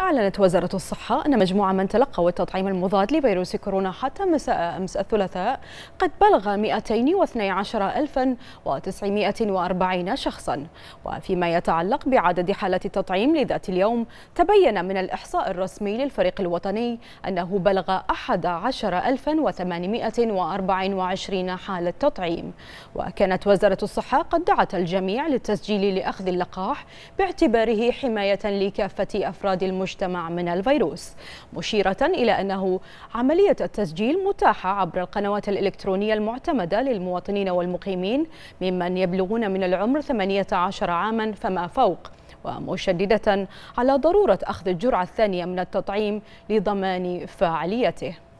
أعلنت وزارة الصحة أن مجموعة من تلقوا التطعيم المضاد لفيروس كورونا حتى مساء أمس الثلاثاء قد بلغ 212940 شخصا وفيما يتعلق بعدد حالات التطعيم لذات اليوم تبين من الإحصاء الرسمي للفريق الوطني أنه بلغ 11824 حالة تطعيم وكانت وزارة الصحة قد دعت الجميع للتسجيل لأخذ اللقاح باعتباره حماية لكافة أفراد المجتمع المجتمع من الفيروس مشيرة إلى أنه عملية التسجيل متاحة عبر القنوات الإلكترونية المعتمدة للمواطنين والمقيمين ممن يبلغون من العمر 18 عاما فما فوق ومشددة على ضرورة أخذ الجرعة الثانية من التطعيم لضمان فاعليته